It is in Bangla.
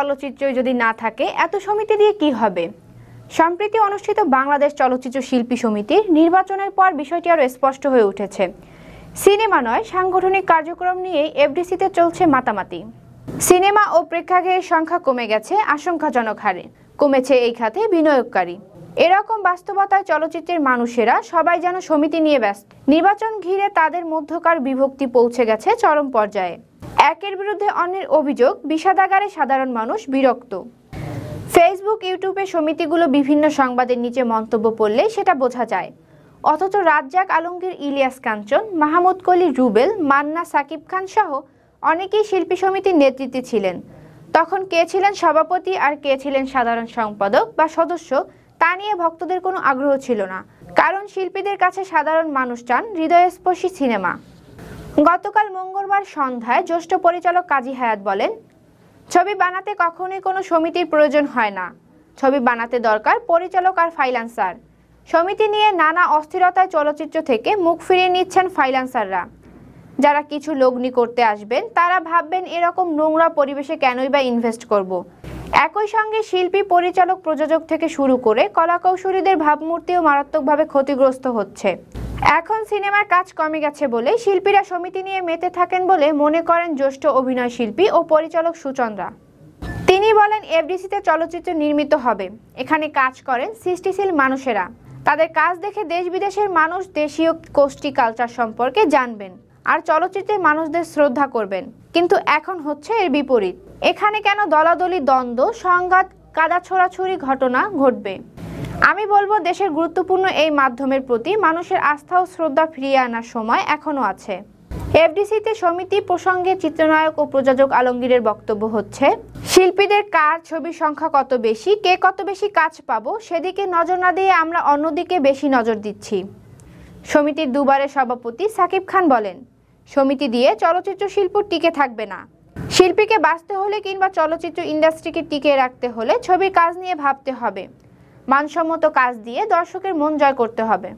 চলচ্চিত্রই যদি না থাকে এত সমিতি দিয়ে কি হবে সম্প্রতি অনুষ্ঠিত বাংলাদেশ চলচ্চিত্র শিল্পী সমিতির নির্বাচনের পর বিষয়টি আরও স্পষ্ট হয়ে উঠেছে সিনেমা নয় সাংগঠনিক কার্যক্রম নিয়ে এফডিসিতে চলছে মাতামাতি সিনেমা ও প্রেক্ষাগৃহের সংখ্যা কমে গেছে আশঙ্কাজনক হারে কমেছে এই খাতে বিনিয়োগকারী এরকম বাস্তবতায় চলচ্চিত্রের মানুষেরা সবাই যেন সমিতি নিয়ে ব্যস্ত নির্বাচন ঘিরে তাদের মধ্যকার বিভক্তি পৌঁছে গেছে চরম পর্যায়ে একের বিরুদ্ধে অন্যের অভিযোগ বিষাদাগারে সাধারণ মানুষ বিরক্ত ফেসবুক ইউটিউবে সমিতিগুলো বিভিন্ন সংবাদের নিচে মন্তব্য পড়লে সেটা বোঝা যায় অথচ রাজ্জাক আলমগীর ইলিয়াস কাঞ্চন মাহমুদ কলি রুবেল মান্না সাকিব খান সহ অনেকেই শিল্পী সমিতির নেতৃত্বে ছিলেন তখন কে ছিলেন সভাপতি আর কে ছিলেন সাধারণ সম্পাদক বা সদস্য তা নিয়ে ভক্তদের কোনো আগ্রহ ছিল না কারণ শিল্পীদের কাছে সাধারণ মানুষ চান হৃদয়স্পর্শী সিনেমা গতকাল মঙ্গলবার সন্ধ্যায় জ্যেষ্ঠ পরিচালক কাজী হায়াত বলেন ছবি বানাতে কখনোই কোনো সমিতির প্রয়োজন হয় না ছবি বানাতে দরকার পরিচালক আর ফাইলান্সার সমিতি নিয়ে নানা অস্থিরতায় চলচ্চিত্র থেকে মুখ ফিরিয়ে নিচ্ছেন ফাইলান্সাররা যারা কিছু লগ্নি করতে আসবেন তারা ভাববেন এরকম নোংরা পরিবেশে কেনই বা ইনভেস্ট করব। একই সঙ্গে শিল্পী পরিচালক প্রযোজক থেকে শুরু করে কলাকৌশলীদের ভাবমূর্তিও মারাত্মকভাবে ক্ষতিগ্রস্ত হচ্ছে এখন সিনেমার কাজ কমে গেছে বলে শিল্পীরা সমিতি নিয়ে মেতে থাকেন বলে মনে করেন জ্যেষ্ঠ অভিনয় শিল্পী ও পরিচালক সুচন্দ্রা তিনি বলেন এফডিসিতে চলচ্চিত্র নির্মিত হবে এখানে কাজ করেন সৃষ্টিশীল মানুষেরা তাদের কাজ দেখে দেশ বিদেশের মানুষ দেশীয় কোষ্টি কালচার সম্পর্কে জানবেন আর চলচ্চিত্রে মানুষদের শ্রদ্ধা করবেন কিন্তু এখন হচ্ছে এর বিপরীত এখানে কেন দলাদলি দ্বন্দ্ব সংঘাত কাদা ছোড়াছুরি ঘটনা ঘটবে আমি বলবো দেশের গুরুত্বপূর্ণ এই মাধ্যমের প্রতি মানুষের আস্থা ও শ্রদ্ধা ফিরিয়ে আনার সময় এখনও আছে এফডিসিতে সমিতি প্রসঙ্গে চিত্রনায়ক ও প্রযোজক আলমগীরের বক্তব্য হচ্ছে শিল্পীদের কার ছবির সংখ্যা কত বেশি কে কত বেশি কাজ পাবো সেদিকে নজর না দিয়ে আমরা অন্যদিকে বেশি নজর দিচ্ছি সমিতির দুবারের সভাপতি সাকিব খান বলেন সমিতি দিয়ে চলচ্চিত্র শিল্প টিকে থাকবে না শিল্পীকে বাঁচতে হলে কিংবা চলচ্চিত্র ইন্ডাস্ট্রিকে টিকে রাখতে হলে ছবির কাজ নিয়ে ভাবতে হবে মানসম্মত কাজ দিয়ে দর্শকের মন জয় করতে হবে